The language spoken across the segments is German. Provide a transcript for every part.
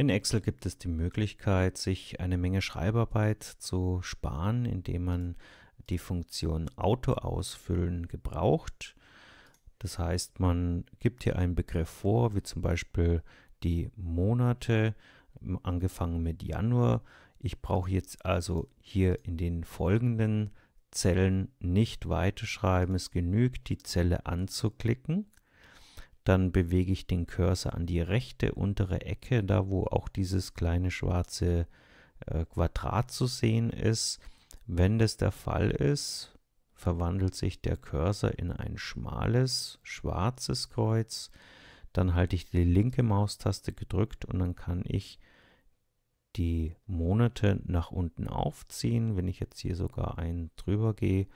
In Excel gibt es die Möglichkeit, sich eine Menge Schreibarbeit zu sparen, indem man die Funktion Auto ausfüllen gebraucht. Das heißt, man gibt hier einen Begriff vor, wie zum Beispiel die Monate, angefangen mit Januar. Ich brauche jetzt also hier in den folgenden Zellen nicht weiterschreiben. Es genügt, die Zelle anzuklicken dann bewege ich den Cursor an die rechte untere Ecke, da wo auch dieses kleine schwarze äh, Quadrat zu sehen ist. Wenn das der Fall ist, verwandelt sich der Cursor in ein schmales, schwarzes Kreuz. Dann halte ich die linke Maustaste gedrückt und dann kann ich die Monate nach unten aufziehen. Wenn ich jetzt hier sogar einen drüber gehe,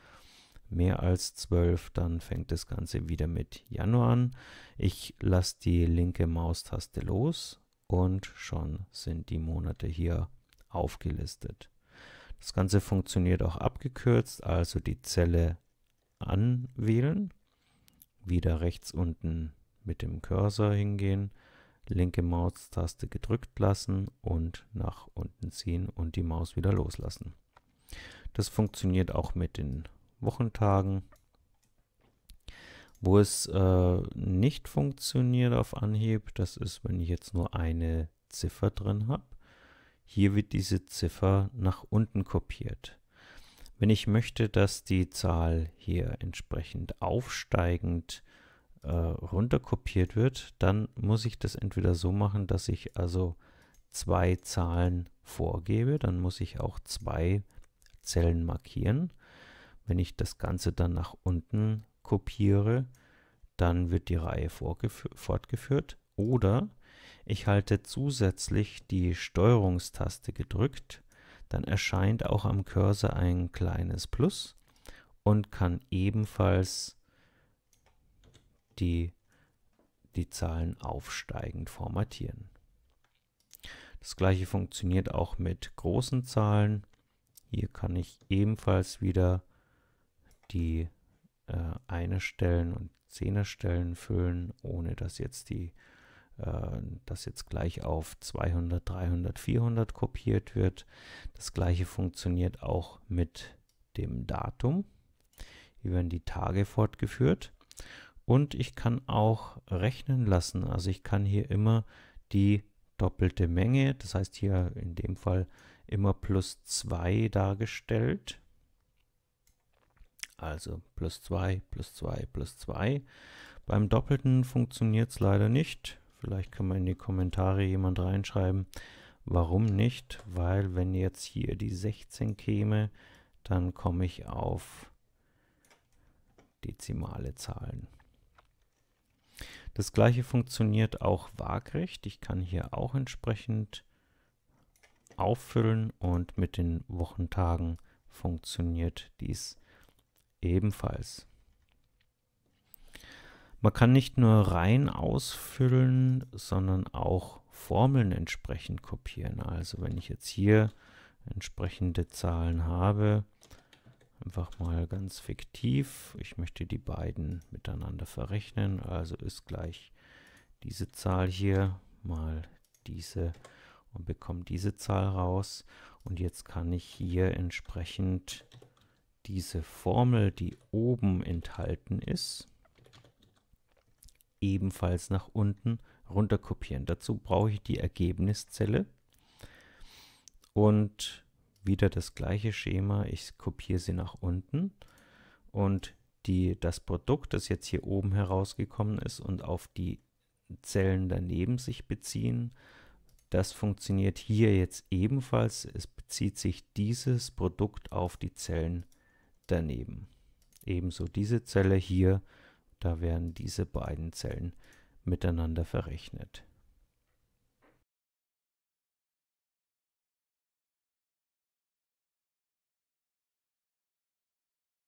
mehr als 12, dann fängt das Ganze wieder mit Januar an. Ich lasse die linke Maustaste los und schon sind die Monate hier aufgelistet. Das Ganze funktioniert auch abgekürzt, also die Zelle anwählen, wieder rechts unten mit dem Cursor hingehen, linke Maustaste gedrückt lassen und nach unten ziehen und die Maus wieder loslassen. Das funktioniert auch mit den Wochentagen, wo es äh, nicht funktioniert auf Anhieb, das ist, wenn ich jetzt nur eine Ziffer drin habe. Hier wird diese Ziffer nach unten kopiert. Wenn ich möchte, dass die Zahl hier entsprechend aufsteigend äh, runterkopiert wird, dann muss ich das entweder so machen, dass ich also zwei Zahlen vorgebe, dann muss ich auch zwei Zellen markieren. Wenn ich das Ganze dann nach unten kopiere, dann wird die Reihe fortgeführt. Oder ich halte zusätzlich die Steuerungstaste gedrückt, dann erscheint auch am Cursor ein kleines Plus und kann ebenfalls die, die Zahlen aufsteigend formatieren. Das gleiche funktioniert auch mit großen Zahlen. Hier kann ich ebenfalls wieder die äh, eine Stellen und Zehnerstellen füllen, ohne dass jetzt die äh, das jetzt gleich auf 200, 300, 400 kopiert wird. Das gleiche funktioniert auch mit dem Datum. Hier werden die Tage fortgeführt und ich kann auch rechnen lassen. Also ich kann hier immer die doppelte Menge, das heißt hier in dem Fall immer plus 2 dargestellt, also plus 2, plus 2, plus 2. Beim Doppelten funktioniert es leider nicht. Vielleicht kann man in die Kommentare jemand reinschreiben, warum nicht. Weil wenn jetzt hier die 16 käme, dann komme ich auf dezimale Zahlen. Das gleiche funktioniert auch waagrecht. Ich kann hier auch entsprechend auffüllen und mit den Wochentagen funktioniert dies ebenfalls. Man kann nicht nur Reihen ausfüllen, sondern auch Formeln entsprechend kopieren. Also wenn ich jetzt hier entsprechende Zahlen habe, einfach mal ganz fiktiv, ich möchte die beiden miteinander verrechnen, also ist gleich diese Zahl hier mal diese und bekomme diese Zahl raus. Und jetzt kann ich hier entsprechend diese Formel, die oben enthalten ist, ebenfalls nach unten runterkopieren. Dazu brauche ich die Ergebniszelle und wieder das gleiche Schema. Ich kopiere sie nach unten und die, das Produkt, das jetzt hier oben herausgekommen ist und auf die Zellen daneben sich beziehen, das funktioniert hier jetzt ebenfalls. Es bezieht sich dieses Produkt auf die Zellen daneben. Ebenso diese Zelle hier, da werden diese beiden Zellen miteinander verrechnet.